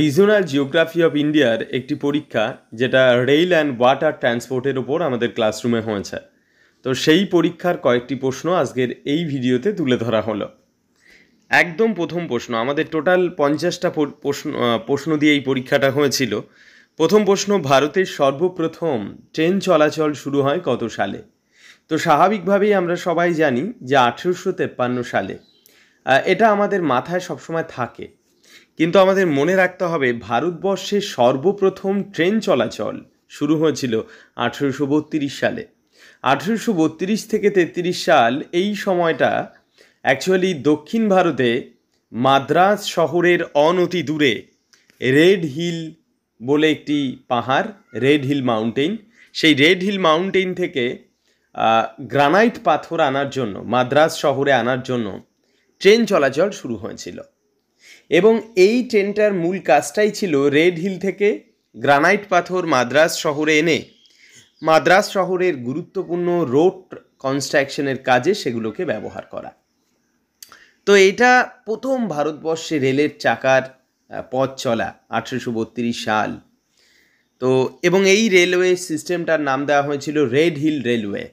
regional geography of ইন্ডিয়ার একটি পরীক্ষা যেটা রেল অ্যান্ড ওয়াটার ট্রান্সপোর্টের ওপর আমাদের ক্লাসরুমে হয়েছে তো সেই পরীক্ষার কয়েকটি প্রশ্ন আজকের এই ভিডিওতে তুলে ধরা হলো একদম প্রথম প্রশ্ন আমাদের টোটাল পঞ্চাশটা প্রশ্ন প্রশ্ন দিয়ে এই পরীক্ষাটা হয়েছিল প্রথম প্রশ্ন ভারতের সর্বপ্রথম ট্রেন চলাচল শুরু হয় কত সালে তো স্বাভাবিকভাবেই আমরা সবাই জানি যে আঠেরোশো তেপ্পান্ন সালে এটা আমাদের মাথায় সবসময় থাকে কিন্তু আমাদের মনে রাখতে হবে ভারতবর্ষে সর্বপ্রথম ট্রেন চলাচল শুরু হয়েছিল আঠেরোশো বত্রিশ সালে আঠেরোশো বত্রিশ থেকে তেত্রিশ সাল এই সময়টা অ্যাকচুয়ালি দক্ষিণ ভারতে মাদ্রাজ শহরের অনতি দূরে রেড হিল বলে একটি পাহাড় রেড হিল মাউন্টেন সেই রেড হিল মাউন্টেন থেকে গ্রানাইট পাথর আনার জন্য মাদ্রাজ শহরে আনার জন্য ট্রেন চলাচল শুরু হয়েছিল এবং এই ট্রেনটার মূল কাজটাই ছিল রেড হিল থেকে গ্রানাইট পাথর মাদ্রাজ শহরে এনে মাদ্রাস শহরের গুরুত্বপূর্ণ রোড কনস্ট্রাকশনের কাজে সেগুলোকে ব্যবহার করা তো এটা প্রথম ভারতবর্ষে রেলের চাকার পথ চলা আঠেরোশো সাল তো এবং এই রেলওয়ে সিস্টেমটার নাম দেওয়া হয়েছিল রেড হিল রেলওয়ে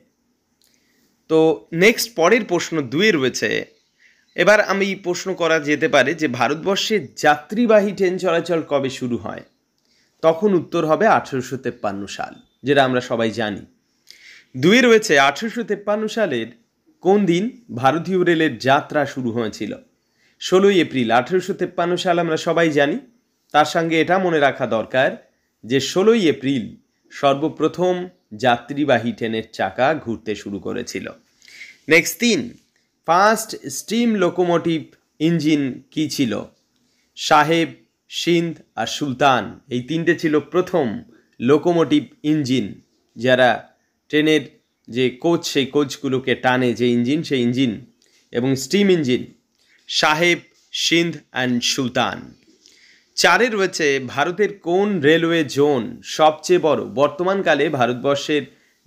তো নেক্সট পরের প্রশ্ন দুয়ে রয়েছে এবার আমি প্রশ্ন করা যেতে পারে যে ভারতবর্ষে যাত্রীবাহী ট্রেন চলাচল কবে শুরু হয় তখন উত্তর হবে আঠেরোশো তেপ্পান্ন সাল যেটা আমরা সবাই জানি দুই রয়েছে আঠেরোশো তেপ্পান্ন সালের কোন দিন ভারতীয় রেলের যাত্রা শুরু হয়েছিল ষোলোই এপ্রিল আঠেরোশো তেপ্পান্ন সাল আমরা সবাই জানি তার সঙ্গে এটা মনে রাখা দরকার যে ষোলোই এপ্রিল সর্বপ্রথম যাত্রীবাহী ট্রেনের চাকা ঘুরতে শুরু করেছিল নেক্সট দিন ফার্স্ট স্টিম লোকোমোটিভ ইঞ্জিন কী ছিল সাহেব সিন্ধ আর সুলতান এই তিনটে ছিল প্রথম লোকোমোটিভ ইঞ্জিন যারা ট্রেনের যে কোচ সেই কোচগুলোকে টানে যে ইঞ্জিন সেই ইঞ্জিন এবং স্টিম ইঞ্জিন সাহেব সিন্ধ অ্যান্ড সুলতান চারে রয়েছে ভারতের কোন রেলওয়ে জোন সবচেয়ে বড় বর্তমানকালে ভারতবর্ষের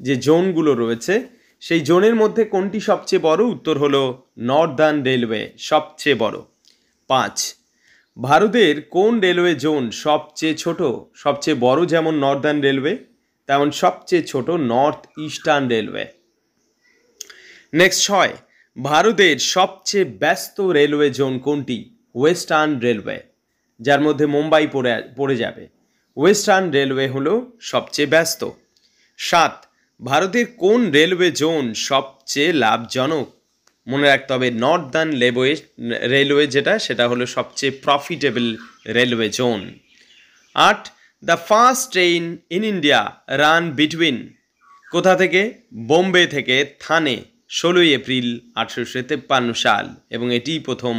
যে জোনগুলো রয়েছে সেই জোনের মধ্যে কোনটি সবচেয়ে বড় উত্তর হলো নর্দার্ন রেলওয়ে সবচেয়ে বড় পাঁচ ভারতের কোন রেলওয়ে জোন সবচেয়ে ছোট সবচেয়ে বড় যেমন নর্দার্ন রেলওয়ে তেমন সবচেয়ে ছোট নর্থ ইস্টার্ন রেলওয়ে নেক্সট ছয় ভারতের সবচেয়ে ব্যস্ত রেলওয়ে জোন কোনটি ওয়েস্টার্ন রেলওয়ে যার মধ্যে মুম্বাই পড়ে পড়ে যাবে ওয়েস্টার্ন রেলওয়ে হলো সবচেয়ে ব্যস্ত সাত ভারতের কোন রেলওয়ে জোন সবচেয়ে লাভজনক মনে রাখতে হবে নর্দার্ন লেবওয়ে রেলওয়ে যেটা সেটা হলো সবচেয়ে প্রফিটেবল রেলওয়ে জোন আট the first train in India run between কোথা থেকে বোম্বে থেকে থানে ষোলোই এপ্রিল আঠেরোশো তেপ্পান্ন সাল এবং এটিই প্রথম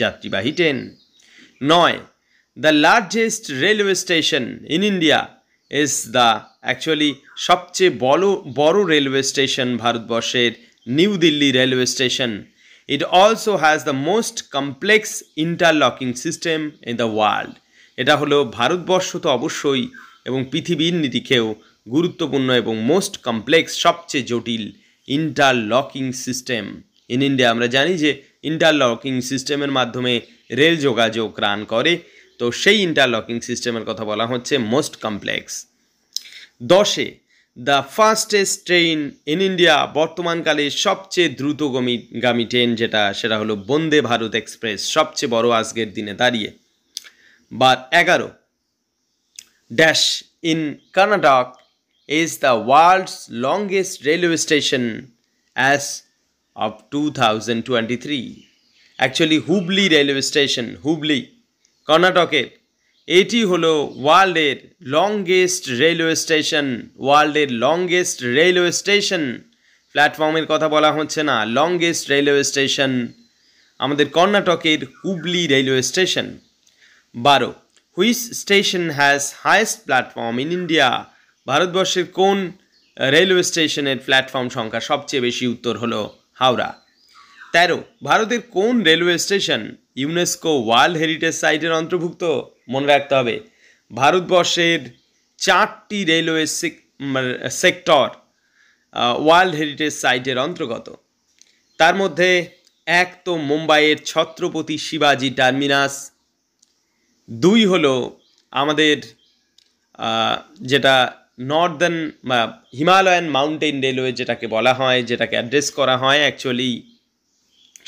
যাত্রীবাহী ট্রেন নয় the largest railway station in India is the actually সবচেয়ে বড় বড় রেলওয়ে স্টেশন ভারতবর্ষের New Delhi railway station it also has the most complex interlocking system in the world এটা হলো ভারতবর্ষ তো অবশ্যই এবং পৃথিবীর নিরিখেও গুরুত্বপূর্ণ এবং মোস্ট কমপ্লেক্স সবচেয়ে জটিল ইন্টারলকিং সিস্টেম ইন ইন্ডিয়া আমরা জানি যে ইন্টারলকিং সিস্টেমের মাধ্যমে রেল যোগাযোগ রান করে তো সেই ইন্টারলকিং সিস্টেমের কথা বলা হচ্ছে মোস্ট কমপ্লেক্স দশে the fastest train in India বর্তমানকালে সবচেয়ে দ্রুতগামী গামী ট্রেন যেটা সেটা হলো বন্দে ভারত এক্সপ্রেস সবচেয়ে বড় আজকের দিনে দাঁড়িয়ে বা এগারো dash in Karnataka is the world's longest railway station as of two thousand twenty three actually Hubli railway station Hubli কর্ণাটকে এটি হলো ওয়ার্ল্ডের লংগেস্ট রেলওয়ে স্টেশন ওয়ার্ল্ডের লংগেস্ট রেলওয়ে স্টেশন প্ল্যাটফর্মের কথা বলা হচ্ছে না লংগেস্ট রেলওয়ে স্টেশন আমাদের কর্ণাটকের হুবলি রেলওয়ে স্টেশন বারো which station has highest platform in India ভারতবর্ষের কোন রেলওয়ে স্টেশনের প্ল্যাটফর্ম সংখ্যা সবচেয়ে বেশি উত্তর হলো হাওড়া তেরো ভারতের কোন railway station UNESCO world heritage সাইটের অন্তর্ভুক্ত মনে রাখতে হবে ভারতবর্ষের চারটি রেলওয়ে সেক্টর ওয়ার্ল্ড হেরিটেজ সাইটের অন্তর্গত তার মধ্যে এক তো মুম্বাইয়ের ছত্রপতি শিবাজি টার্মিনাস দুই হলো আমাদের যেটা নর্দার্ন হিমালয়ান মাউন্টেন রেলওয়ে যেটাকে বলা হয় যেটাকে অ্যাড্রেস করা হয় অ্যাকচুয়ালি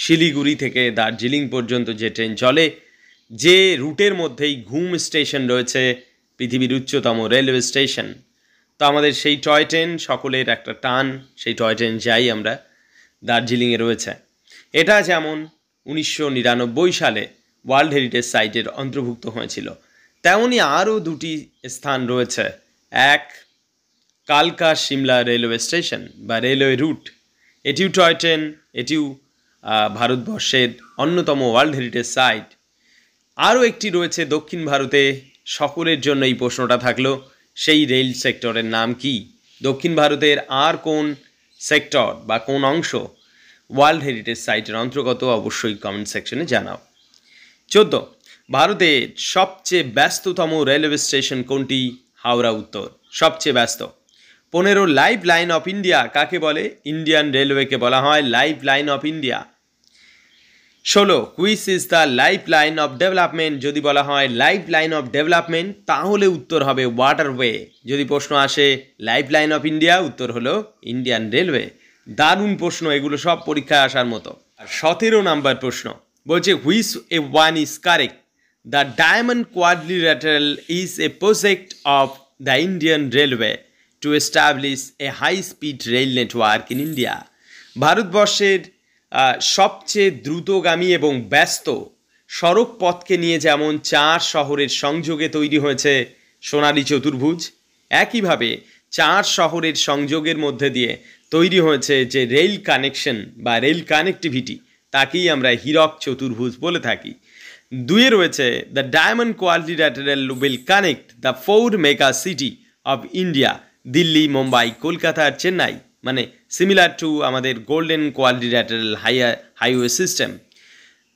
শিলিগুড়ি থেকে দার্জিলিং পর্যন্ত যে ট্রেন চলে যে রুটের মধ্যেই ঘুম স্টেশন রয়েছে পৃথিবীর উচ্চতম রেলওয়ে স্টেশন তো আমাদের সেই টয় ট্রেন সকলের একটা টান সেই টয় ট্রেন যাই আমরা দার্জিলিংয়ে রয়েছে এটা যেমন উনিশশো নিরানব্বই সালে ওয়ার্ল্ড হেরিটেজ সাইটের অন্তর্ভুক্ত হয়েছিল তেমনি আরও দুটি স্থান রয়েছে এক কালকা শিমলা রেলওয়ে স্টেশন বা রেলওয়ে রুট এটিও টয় ট্রেন এটিও ভারতবর্ষের অন্যতম ওয়ার্ল্ড হেরিটেজ সাইট আরও একটি রয়েছে দক্ষিণ ভারতে সকলের জন্য এই প্রশ্নটা থাকলো সেই রেল সেক্টরের নাম কি দক্ষিণ ভারতের আর কোন সেক্টর বা কোন অংশ ওয়ার্ল্ড হেরিটেজ সাইটের অন্তর্গত অবশ্যই কমেন্ট সেকশনে জানাও চোদ্দ ভারতের সবচেয়ে ব্যস্ততম রেলওয়ে স্টেশন কোনটি হাওড়া উত্তর সবচেয়ে ব্যস্ত পনেরো লাইফ লাইন অফ ইন্ডিয়া কাকে বলে ইন্ডিয়ান রেলওয়েকে বলা হয় লাইফ লাইন অফ ইন্ডিয়া ষোলো which is the life line of development যদি বলা হয় লাইফ লাইন অফ ডেভেলপমেন্ট তাহলে উত্তর হবে ওয়াটারওয়ে যদি প্রশ্ন আসে লাইফ লাইন অফ ইন্ডিয়া উত্তর হলো ইন্ডিয়ান রেলওয়ে দারুণ প্রশ্ন এগুলো সব পরীক্ষায় আসার মতো আর সতেরো নাম্বার প্রশ্ন বলছে which A one is correct the diamond quadrilateral is a project of the Indian railway to establish a high speed rail network in India ভারতবর্ষের সবচেয়ে দ্রুতগামী এবং ব্যস্ত সড়ক পথকে নিয়ে যেমন চার শহরের সংযোগে তৈরি হয়েছে সোনালী চতুর্ভুজ একইভাবে চার শহরের সংযোগের মধ্যে দিয়ে তৈরি হয়েছে যে রেল কানেকশন বা রেল কানেক্টিভিটি তাকেই আমরা হীরক চতুর্ভুজ বলে থাকি দুয়ে রয়েছে the diamond quadrilateral will connect the four mega city of India Delhi Mumbai Kolkata আর চেন্নাই মানে সিমিলার টু আমাদের গোল্ডেন কোয়ালিটিল্যাটারাল হাইয়া হাইওয়ে সিস্টেম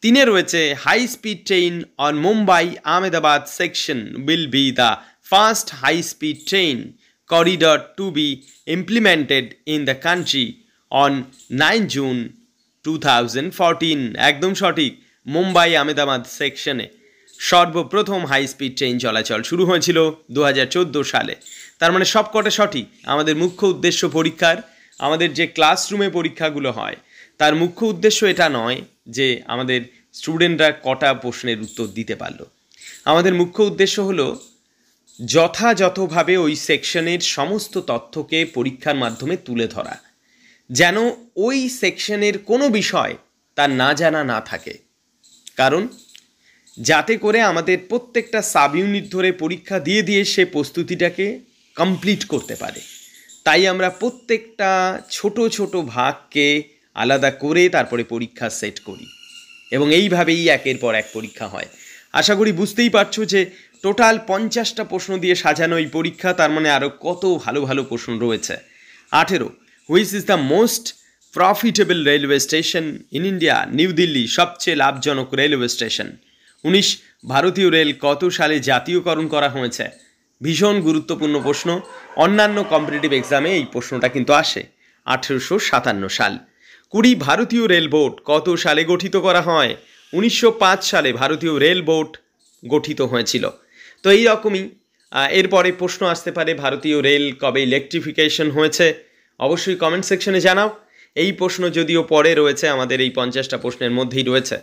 তিনে রয়েছে high speed train on Mumbai Ahmedabad section will be the first high speed train be implemented in the country on nine June two thousand 2014 একদম সঠিক মুম্বাই আহমেদাবাদ সেকশনে সর্বপ্রথম হাই স্পিড ট্রেন চলাচল শুরু হয়েছিল দু সালে তার মানে সবকটা সঠিক আমাদের মুখ্য উদ্দেশ্য পরীক্ষার আমাদের যে ক্লাসরুমে পরীক্ষাগুলো হয় তার মুখ্য উদ্দেশ্য এটা নয় যে আমাদের স্টুডেন্টরা কটা প্রশ্নের উত্তর দিতে পারল আমাদের মুখ্য উদ্দেশ্য হলো যথাযথভাবে ওই সেকশনের সমস্ত তথ্যকে পরীক্ষার মাধ্যমে তুলে ধরা যেন ওই সেকশনের কোনো বিষয় তার না জানা না থাকে কারণ যাতে করে আমাদের প্রত্যেকটা সাব ইউনিট ধরে পরীক্ষা দিয়ে দিয়ে সে প্রস্তুতিটাকে কমপ্লিট করতে পারে তাই আমরা প্রত্যেকটা ছোট ছোট ভাগকে আলাদা করে তারপরে পরীক্ষা সেট করি এবং এইভাবেই একের পর এক পরীক্ষা হয় আশা করি বুঝতেই পারছো যে টোটাল পঞ্চাশটা প্রশ্ন দিয়ে সাজানো এই পরীক্ষা তার মানে আরও কত ভালো ভালো প্রশ্ন রয়েছে আঠেরো which is the most profitable railway station in India New Delhi সবচেয়ে লাভজনক রেলওয়ে স্টেশন উনিশ ভারতীয় রেল কত সালে জাতীয়করণ করা হয়েছে ভীষণ গুরুত্বপূর্ণ প্রশ্ন অন্যান্য কম্পিটিটিভ এক্সামে এই প্রশ্নটা কিন্তু আসে আঠেরোশো সাতান্ন সাল কুড়ি ভারতীয় রেল বোর্ড কত সালে গঠিত করা হয় উনিশশো সালে ভারতীয় রেল বোর্ড গঠিত হয়েছিল তো এই রকমই এরপরে প্রশ্ন আসতে পারে ভারতীয় রেল কবে ইলেকট্রিফিকেশন হয়েছে অবশ্যই কমেন্ট সেকশনে জানাও এই প্রশ্ন যদিও পরে রয়েছে আমাদের এই পঞ্চাশটা প্রশ্নের মধ্যেই রয়েছে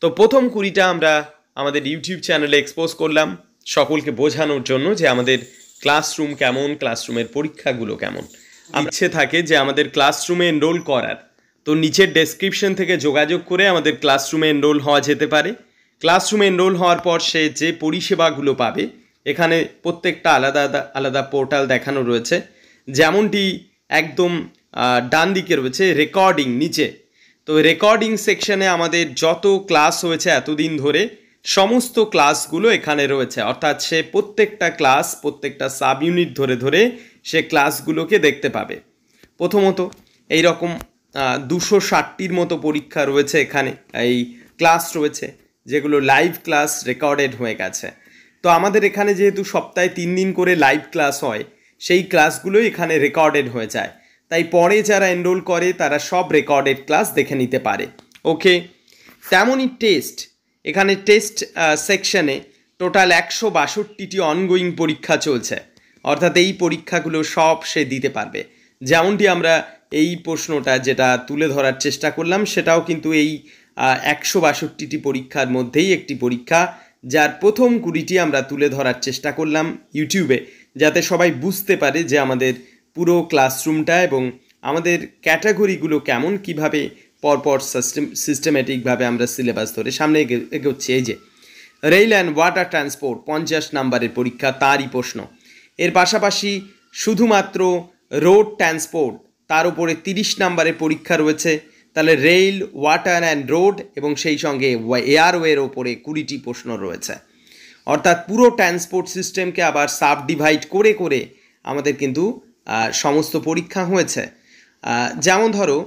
তো প্রথম কুড়িটা আমরা আমাদের ইউটিউব চ্যানেলে এক্সপোজ করলাম সকলকে বোঝানোর জন্য যে আমাদের ক্লাসরুম কেমন ক্লাসরুমের পরীক্ষাগুলো কেমন ইচ্ছে থাকে যে আমাদের ক্লাসরুমে এনরোল করার তো নিচের ডেসক্রিপশন থেকে যোগাযোগ করে আমাদের ক্লাসরুমে এনরোল হওয়া যেতে পারে ক্লাসরুমে এনরোল হওয়ার পর সে যে পরিষেবাগুলো পাবে এখানে প্রত্যেকটা আলাদা আলাদা পোর্টাল দেখানো রয়েছে যেমনটি একদম ডান দিকে রয়েছে রেকর্ডিং নিচে তো রেকর্ডিং সেকশনে আমাদের যত ক্লাস হয়েছে এতদিন ধরে সমস্ত ক্লাসগুলো এখানে রয়েছে অর্থাৎ সে প্রত্যেকটা ক্লাস প্রত্যেকটা সাব ইউনিট ধরে ধরে সে ক্লাসগুলোকে দেখতে পাবে প্রথমত এই রকম দুশো ষাটটির মতো পরীক্ষা রয়েছে এখানে এই ক্লাস রয়েছে যেগুলো লাইভ ক্লাস রেকর্ডেড হয়ে গেছে তো আমাদের এখানে যেহেতু সপ্তাহে তিন দিন করে লাইভ ক্লাস হয় সেই ক্লাসগুলোই এখানে রেকর্ডেড হয়ে যায় তাই পরে যারা এনরোল করে তারা সব রেকর্ডেড ক্লাস দেখে নিতে পারে ওকে তেমনই টেস্ট এখানে টেস্ট সেকশনে টোটাল একশো বাষট্টিটি অনগোয়িং পরীক্ষা চলছে অর্থাৎ এই পরীক্ষাগুলো সব সে দিতে পারবে যেমনটি আমরা এই প্রশ্নটা যেটা তুলে ধরার চেষ্টা করলাম সেটাও কিন্তু এই একশো বাষট্টিটি পরীক্ষার মধ্যেই একটি পরীক্ষা যার প্রথম কুড়িটি আমরা তুলে ধরার চেষ্টা করলাম ইউটিউবে যাতে সবাই বুঝতে পারে যে আমাদের পুরো ক্লাসরুমটা এবং আমাদের ক্যাটাগরিগুলো কেমন কিভাবে পরপর সিস্টেম সিস্টেমেটিকভাবে আমরা সিলেবাস ধরে সামনে এগোচ্ছি এই যে রেল অ্যান্ড ওয়াটার ট্রান্সপোর্ট পঞ্চাশ নাম্বারের পরীক্ষা তারই প্রশ্ন এর পাশাপাশি শুধুমাত্র রোড ট্রান্সপোর্ট তার উপরে তিরিশ নাম্বারের পরীক্ষা রয়েছে তাহলে রেল ওয়াটার অ্যান্ড রোড এবং সেই সঙ্গে এয়ারওয়ের ওপরে কুড়িটি প্রশ্ন রয়েছে অর্থাৎ পুরো ট্রান্সপোর্ট সিস্টেমকে আবার সাব ডিভাইড করে করে আমাদের কিন্তু সমস্ত পরীক্ষা হয়েছে যেমন ধরো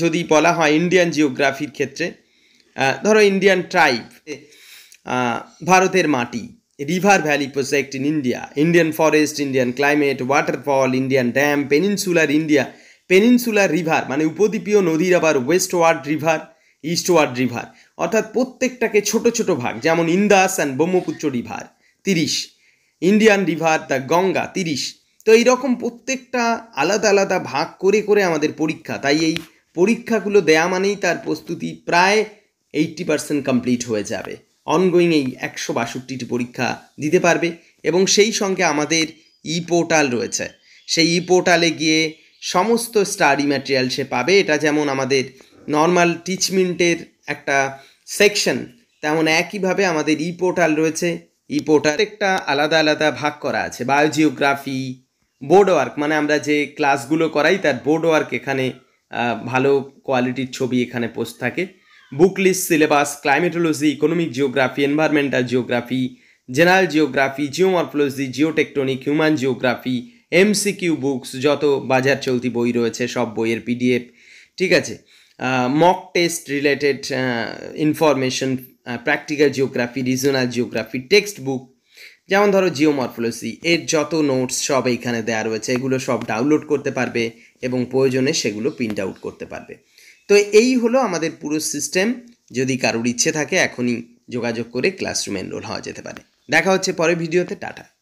যদি বলা হয় ইন্ডিয়ান জিওগ্রাফির ক্ষেত্রে ধরো ইন্ডিয়ান ট্রাইব ভারতের মাটি river valley project in India Indian forest Indian climate waterfall Indian dam peninsular India peninsular river মানে উপদ্বীপীয় নদীর আবার ward river eastward river অর্থাৎ প্রত্যেকটাকে ছোট ছোট ভাগ যেমন ইন্দাস অ্যান্ড ব্রহ্মপুত্র রিভার তিরিশ ইন্ডিয়ান রিভার দ্য গঙ্গা তিরিশ তো এইরকম প্রত্যেকটা আলাদা আলাদা ভাগ করে করে আমাদের পরীক্ষা তাই এই পরীক্ষাগুলো দেয়া মানেই তার প্রস্তুতি প্রায় এইটটি পার্সেন্ট কমপ্লিট হয়ে যাবে অনগোয়িং এই একশো বাষট্টিটি পরীক্ষা দিতে পারবে এবং সেই সঙ্গে আমাদের ই পোর্টাল রয়েছে সেই ই পোর্টালে গিয়ে সমস্ত স্টাডি ম্যাটেরিয়াল সে পাবে এটা যেমন আমাদের নর্মাল টিচমেন্টের একটা সেকশন তেমন একইভাবে আমাদের ই পোর্টাল রয়েছে ই পোর্টাল একটা আলাদা আলাদা ভাগ করা আছে বায়োজিওগ্রাফি বোর্ড ওয়ার্ক মানে আমরা যে ক্লাসগুলো করাই তার বোর্ড ওয়ার্ক এখানে ভালো কোয়ালিটির ছবি এখানে পোস্ট থাকে book list syllabus climatology economic geography environmental geography general geography geomorphology geotectonic human geography MCQ books যত বাজার চলতি বই রয়েছে সব বইয়ের পিডিএফ ঠিক আছে mock test related information practical geography regional geography text book যেমন ধরো জিও মরফোলজি এর যত নোটস সব এইখানে দেওয়া রয়েছে এগুলো সব ডাউনলোড করতে পারবে এবং প্রয়োজনে সেগুলো প্রিন্ট আউট করতে পারবে তো এই হলো আমাদের পুরো সিস্টেম যদি কারোর ইচ্ছে থাকে এখনই যোগাযোগ করে ক্লাসরুম এনরোল হওয়া যেতে পারে দেখা হচ্ছে পরের ভিডিওতে টাটা